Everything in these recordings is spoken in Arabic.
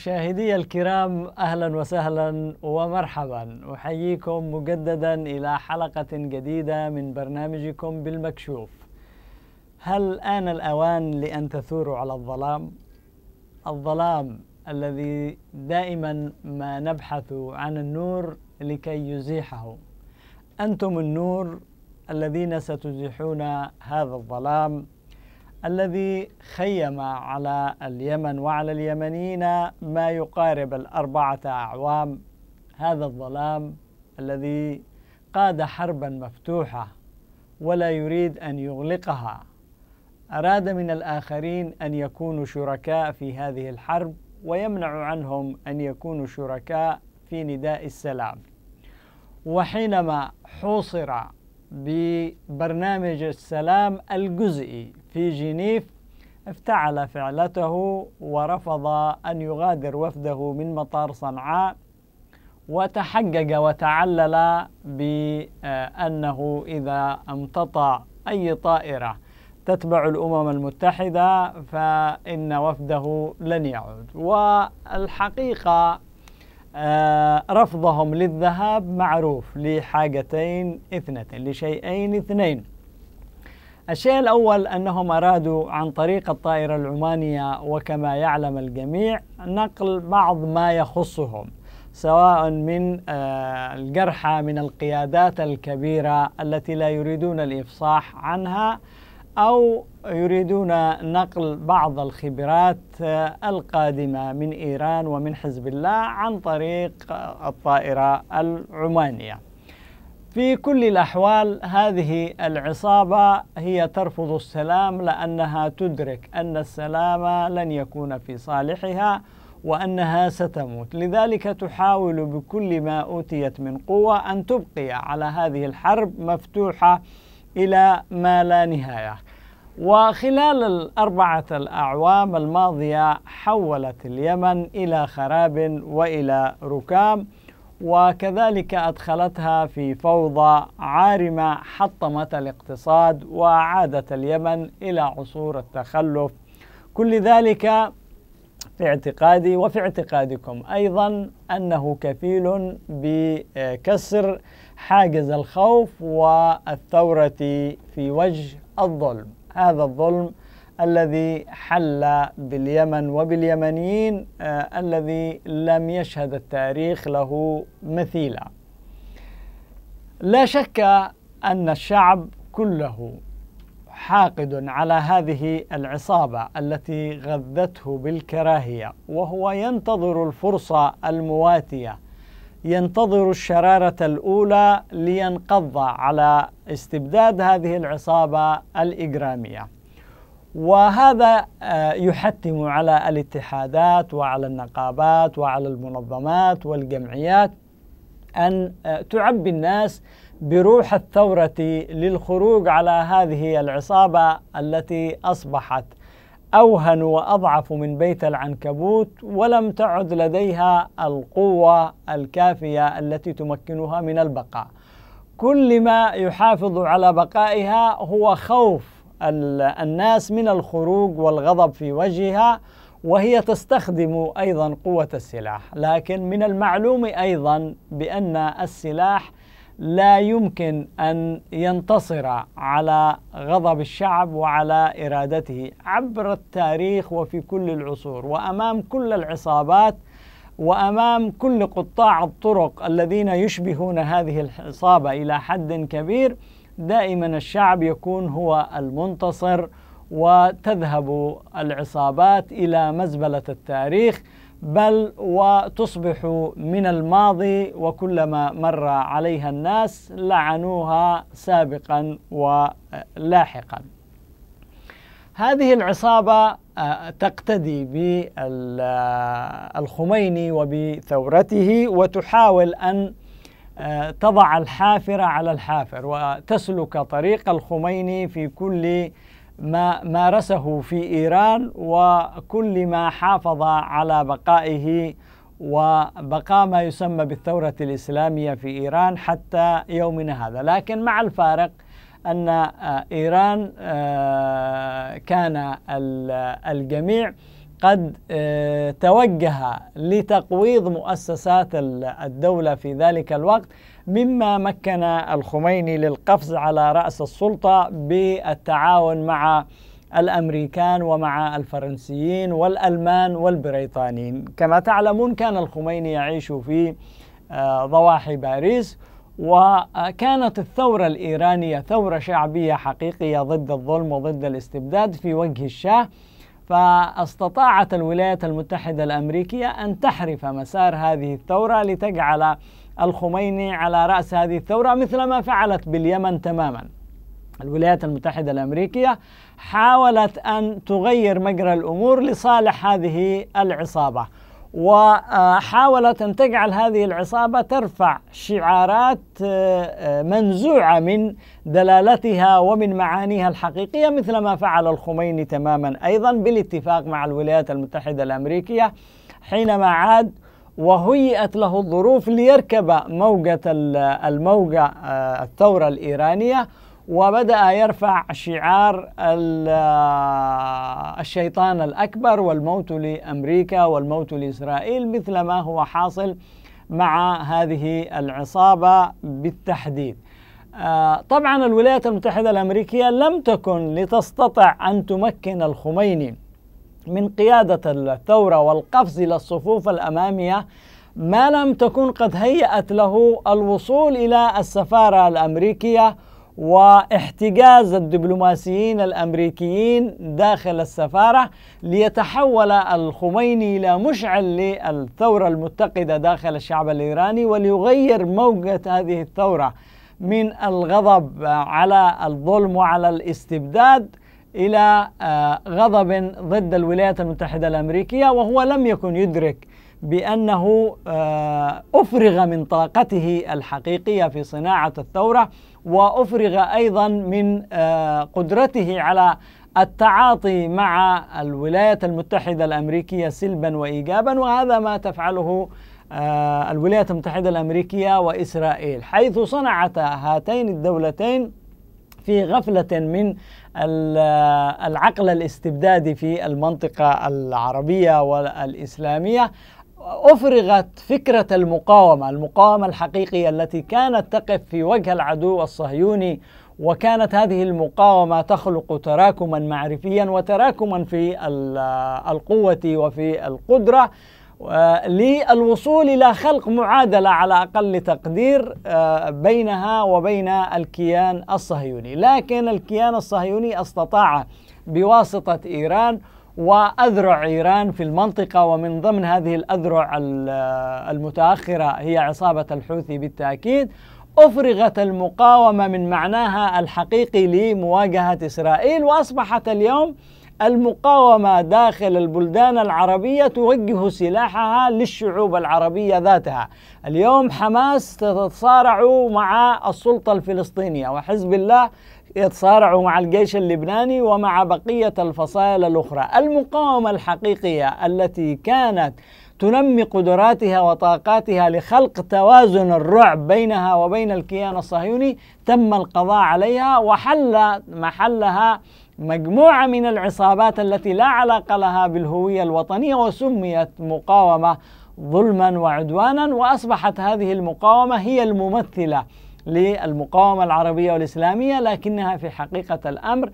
مشاهدي الكرام أهلا وسهلا ومرحبا أحييكم مجددا إلى حلقة جديدة من برنامجكم بالمكشوف هل آن الأوان لأن تثوروا على الظلام؟ الظلام الذي دائما ما نبحث عن النور لكي يزيحه أنتم النور الذين ستزيحون هذا الظلام الذي خيم على اليمن وعلى اليمنيين ما يقارب الأربعة أعوام هذا الظلام الذي قاد حربا مفتوحة ولا يريد أن يغلقها أراد من الآخرين أن يكونوا شركاء في هذه الحرب ويمنع عنهم أن يكونوا شركاء في نداء السلام وحينما حوصر ببرنامج السلام الجزئي في جنيف افتعل فعلته ورفض أن يغادر وفده من مطار صنعاء وتحقق وتعلل بأنه إذا امتطى أي طائرة تتبع الأمم المتحدة فإن وفده لن يعود والحقيقة آه، رفضهم للذهاب معروف لحاجتين اثنتين لشيئين اثنين الشيء الأول أنهم أرادوا عن طريق الطائرة العمانية وكما يعلم الجميع نقل بعض ما يخصهم سواء من آه، الجرحى من القيادات الكبيرة التي لا يريدون الإفصاح عنها أو يريدون نقل بعض الخبرات آه، القادمة من إيران ومن حزب الله عن طريق الطائرة العمانية في كل الأحوال هذه العصابة هي ترفض السلام لأنها تدرك أن السلام لن يكون في صالحها وأنها ستموت لذلك تحاول بكل ما أوتيت من قوة أن تبقي على هذه الحرب مفتوحة إلى ما لا نهاية وخلال الأربعة الأعوام الماضية حولت اليمن إلى خراب وإلى ركام وكذلك أدخلتها في فوضى عارمة حطمت الاقتصاد وعادت اليمن إلى عصور التخلف كل ذلك في اعتقادي وفي اعتقادكم أيضا أنه كفيل بكسر حاجز الخوف والثورة في وجه الظلم هذا الظلم الذي حل باليمن وباليمنيين آه، الذي لم يشهد التاريخ له مثيلا لا شك ان الشعب كله حاقد على هذه العصابه التي غذته بالكراهيه وهو ينتظر الفرصه المواتيه ينتظر الشرارة الأولى لينقض على استبداد هذه العصابة الإجرامية وهذا آه، يحتم على الاتحادات وعلى النقابات وعلى المنظمات والجمعيات أن آه، تعبي الناس بروح الثورة للخروج على هذه العصابة التي أصبحت أوهن وأضعف من بيت العنكبوت ولم تعد لديها القوة الكافية التي تمكنها من البقاء كل ما يحافظ على بقائها هو خوف الناس من الخروج والغضب في وجهها وهي تستخدم أيضا قوة السلاح لكن من المعلوم أيضا بأن السلاح لا يمكن ان ينتصر على غضب الشعب وعلى ارادته عبر التاريخ وفي كل العصور وامام كل العصابات وامام كل قطاع الطرق الذين يشبهون هذه العصابه الى حد كبير دائما الشعب يكون هو المنتصر وتذهب العصابات الى مزبله التاريخ بل وتصبح من الماضي وكلما مر عليها الناس لعنوها سابقا ولاحقا هذه العصابة آه، تقتدي بالخميني وبثورته وتحاول أن آه، تضع الحافر على الحافر وتسلك طريق الخميني في كل ما مارسه في ايران وكل ما حافظ على بقائه وبقى ما يسمى بالثورة الإسلامية في إيران حتى يومنا هذا لكن مع الفارق أن آه، إيران آه، كان آه، الجميع قد توجه لتقويض مؤسسات الدولة في ذلك الوقت مما مكن الخميني للقفز على رأس السلطة بالتعاون مع الامريكان ومع الفرنسيين والالمان والبريطانيين كما تعلمون كان الخميني يعيش في آه، ضواحي باريس وكانت الثوره الايرانيه ثوره شعبيه حقيقيه ضد الظلم وضد الاستبداد في وجه الشاه فاستطاعت الولايات المتحده الامريكيه ان تحرف مسار هذه الثوره لتجعل الخميني على رأس هذه الثورة مثل ما فعلت باليمن تماما الولايات المتحدة الأمريكية حاولت أن تغير مجرى الأمور لصالح هذه العصابة وحاولت أن تجعل هذه العصابة ترفع شعارات آه، منزوعة من دلالتها ومن معانيها الحقيقية مثل ما فعل الخميني تماما أيضا بالاتفاق مع الولايات المتحدة الأمريكية حينما عاد وهيئت له الظروف ليركب موجة الموجة آه، الثورة الإيرانية وبدأ يرفع شعار آه، الشيطان الأكبر والموت لأمريكا والموت لإسرائيل مثل ما هو حاصل مع هذه العصابة بالتحديد آه، طبعا الولايات المتحدة الأمريكية لم تكن لتستطع أن تمكن الخميني من قيادة الثورة والقفز إلى الصفوف الأمامية ما لم تكن قد هيأت له الوصول إلى السفارة الأمريكية واحتجاز الدبلوماسيين الامريكيين داخل السفاره ليتحول الخميني الى مشعل للثوره المتقده داخل الشعب الايراني وليغير موجه هذه الثوره من الغضب على الظلم وعلى الاستبداد إلى آه، غضب ضد الولايات المتحدة الأمريكية وهو لم يكن يدرك بأنه آه، أفرغ من طاقته الحقيقية في صناعة الثورة وأفرغ أيضا من آه، قدرته على التعاطي مع الولايات المتحدة الأمريكية سلبا وإيجابا وهذا ما تفعله الولايات المتحدة الأمريكية وإسرائيل حيث صنعتا هاتين الدولتين في غفلة من العقل الاستبدادي في المنطقة العربية والإسلامية أفرغت فكرة المقاومة المقاومة الحقيقية التي كانت تقف في وجه العدو الصهيوني وكانت هذه المقاومة تخلق تراكما معرفيا وتراكما في القوة وفي القدرة للوصول الى خلق معادله على اقل تقدير آه، بينها وبين الكيان الصهيوني، لكن الكيان الصهيوني استطاع بواسطه ايران واذرع ايران في المنطقه ومن ضمن هذه الاذرع آه، المتاخره هي عصابه الحوثي بالتاكيد افرغت المقاومه من معناها الحقيقي لمواجهه اسرائيل واصبحت اليوم المقاومة داخل البلدان العربية توجه سلاحها للشعوب العربية ذاتها اليوم حماس تتصارع مع السلطة الفلسطينية وحزب الله يتصارع مع الجيش اللبناني ومع بقية الفصائل الأخرى المقاومة الحقيقية التي كانت تنمي قدراتها وطاقاتها لخلق توازن الرعب بينها وبين الكيان الصهيوني تم القضاء عليها وحل محلها مجموعة من العصابات التي لا علاقة لها بالهوية الوطنية وسميت مقاومة ظلما وعدوانا وأصبحت هذه المقاومة هي الممثلة للمقاومة العربية والإسلامية لكنها في حقيقة الأمر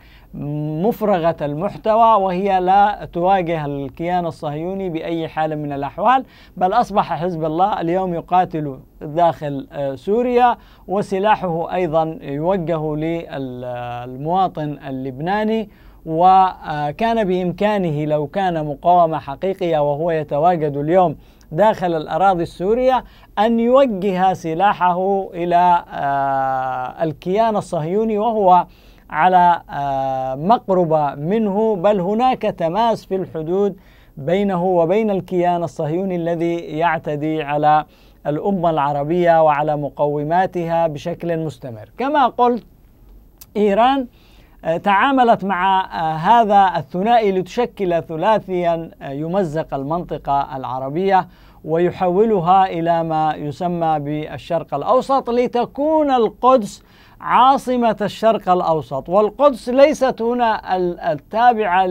مفرغة المحتوى وهي لا تواجه الكيان الصهيوني بأي حال من الأحوال بل أصبح حزب الله اليوم يقاتل داخل آه، سوريا وسلاحه أيضا يوجه للمواطن اللبناني وكان آه، بإمكانه لو كان مقاومة حقيقية وهو يتواجد اليوم داخل الأراضي السورية أن يوجه سلاحه إلى آه، الكيان الصهيوني وهو على آه، مقربة منه بل هناك تماس في الحدود بينه وبين الكيان الصهيوني الذي يعتدي على الأمة العربية وعلى مقوماتها بشكل مستمر كما قلت إيران آه، تعاملت مع آه، هذا الثنائي لتشكل ثلاثيا آه، يمزق المنطقة العربية ويحولها إلى ما يسمى بالشرق الأوسط لتكون القدس عاصمة الشرق الأوسط والقدس ليست هنا التابعة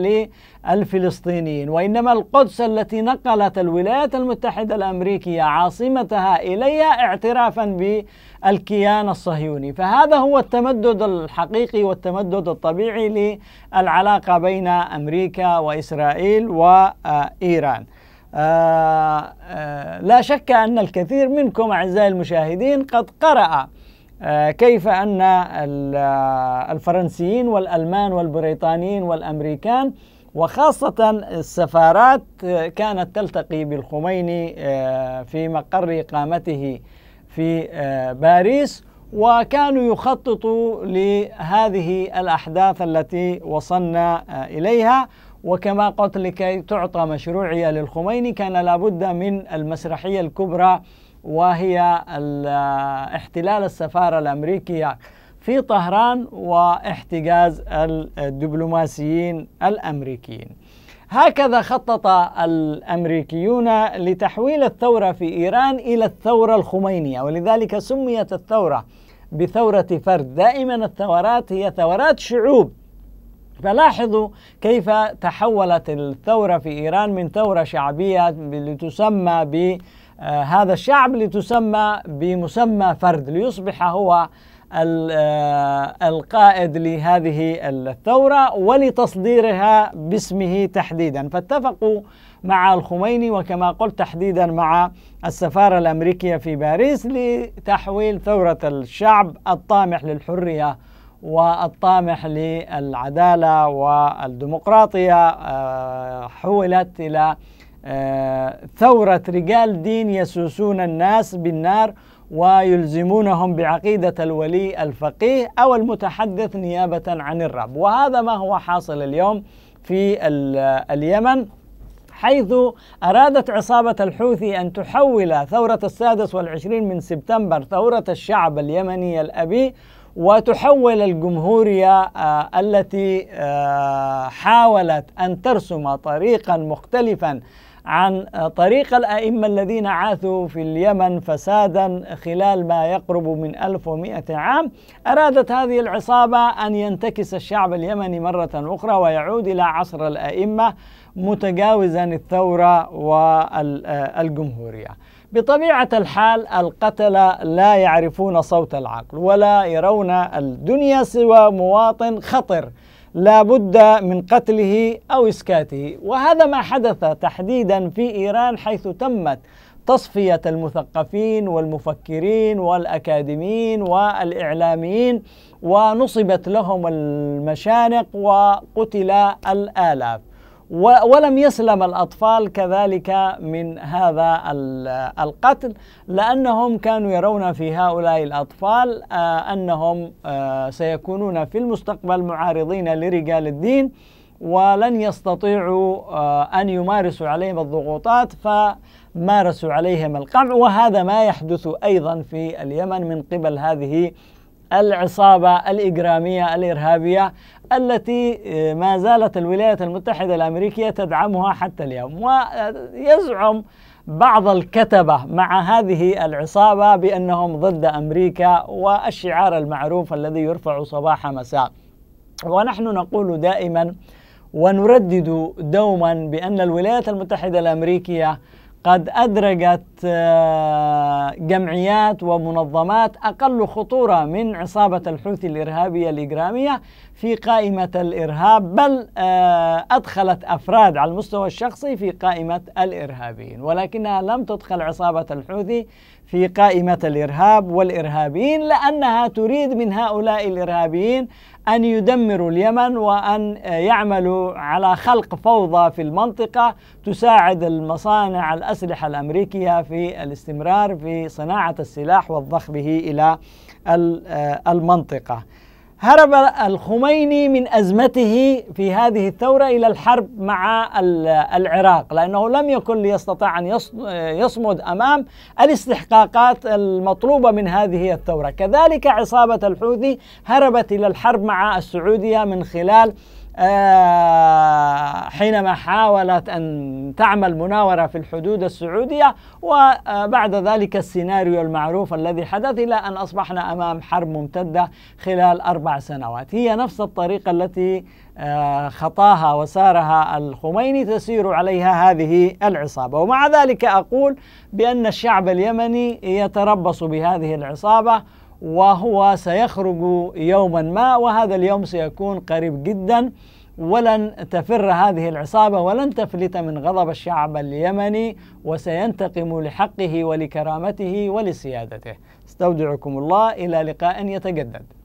للفلسطينيين وإنما القدس التي نقلت الولايات المتحدة الأمريكية عاصمتها إليها اعترافا بالكيان الصهيوني فهذا هو التمدد الحقيقي والتمدد الطبيعي للعلاقة بين أمريكا وإسرائيل وإيران آه آه لا شك أن الكثير منكم أعزائي المشاهدين قد قرأ آه، كيف أن آه، الفرنسيين والألمان والبريطانيين والأمريكان وخاصة السفارات آه، كانت تلتقي بالخميني في مقر إقامته في باريس وكانوا يخططوا لهذه الأحداث التي وصلنا إليها وكما قلت لكي تعطى مشروعية للخميني كان لابد من المسرحية الكبرى وهي احتلال السفارة الأمريكية في طهران واحتجاز الدبلوماسيين الأمريكيين هكذا خطط الامريكيون لتحويل الثوره في ايران الى الثوره الخمينيه ولذلك سميت الثوره بثوره فرد، دائما الثورات هي ثورات شعوب. فلاحظوا كيف تحولت الثوره في ايران من ثوره شعبيه لتسمى ب آه، هذا الشعب لتسمى بمسمى فرد ليصبح هو آه، القائد لهذه الثورة ولتصديرها باسمه تحديدا فاتفقوا مع الخميني وكما قلت تحديدا مع السفارة الأمريكية في باريس لتحويل ثورة الشعب الطامح للحرية والطامح للعدالة والديمقراطية آه، حولت إلى ثورة رجال دين يسوسون الناس بالنار ويلزمونهم بعقيدة الولي الفقيه أو المتحدث نيابة عن الرب وهذا ما هو حاصل اليوم في اليمن حيث أرادت عصابة الحوثي أن تحول ثورة السادس والعشرين من سبتمبر ثورة الشعب اليمني الأبي وتحول الجمهورية آه، التي آه، حاولت أن ترسم طريقا مختلفا عن طريق الأئمة الذين عاثوا في اليمن فسادا خلال ما يقرب من 1100 عام أرادت هذه العصابة أن ينتكس الشعب اليمني مرة أخرى ويعود إلى عصر الأئمة متجاوزا الثورة والجمهورية بطبيعة الحال القتلة لا يعرفون صوت العقل ولا يرون الدنيا سوى مواطن خطر لا بد من قتله أو إسكاته وهذا ما حدث تحديدا في إيران حيث تمت تصفية المثقفين والمفكرين والأكاديميين والإعلاميين ونصبت لهم المشانق وقتل الآلاف ولم يسلم الأطفال كذلك من هذا القتل لأنهم كانوا يرون في هؤلاء الأطفال آه، أنهم آه، سيكونون في المستقبل معارضين لرجال الدين ولن يستطيعوا آه، أن يمارسوا عليهم الضغوطات فمارسوا عليهم القمع وهذا ما يحدث أيضا في اليمن من قبل هذه العصابة الإجرامية الإرهابية التي آه، ما زالت الولايات المتحدة الأمريكية تدعمها حتى اليوم ويزعم بعض الكتبة مع هذه العصابة بأنهم ضد أمريكا والشعار المعروف الذي يرفع صباح مساء ونحن نقول دائما ونردد دوما بأن الولايات المتحدة الأمريكية قد أدرجت آه، جمعيات ومنظمات أقل خطورة من عصابة الحوثي الإرهابية الإجرامية في قائمة الإرهاب بل آه، أدخلت أفراد على المستوى الشخصي في قائمة الإرهابيين ولكنها لم تدخل عصابة الحوثي في قائمة الإرهاب والإرهابيين لأنها تريد من هؤلاء الإرهابيين أن يدمروا اليمن وأن آه، يعملوا على خلق فوضى في المنطقة تساعد المصانع الأسلحة الأمريكية في الاستمرار في صناعة السلاح والضخ به إلى آه، المنطقة. هرب الخميني من أزمته في هذه الثورة إلى الحرب مع العراق لأنه لم يكن ليستطيع أن يصمد أمام الاستحقاقات المطلوبة من هذه الثورة كذلك عصابة الحوثي هربت إلى الحرب مع السعودية من خلال آه، حينما حاولت أن تعمل مناورة في الحدود السعودية وبعد ذلك السيناريو المعروف الذي حدث إلى أن أصبحنا أمام حرب ممتدة خلال أربع سنوات هي نفس الطريقة التي آه، خطاها وسارها الخميني تسير عليها هذه العصابة ومع ذلك أقول بأن الشعب اليمني يتربص بهذه العصابة وهو سيخرج يوما ما وهذا اليوم سيكون قريب جدا ولن تفر هذه العصابة ولن تفلت من غضب الشعب اليمني وسينتقم لحقه ولكرامته ولسيادته استودعكم الله إلى لقاء يتجدد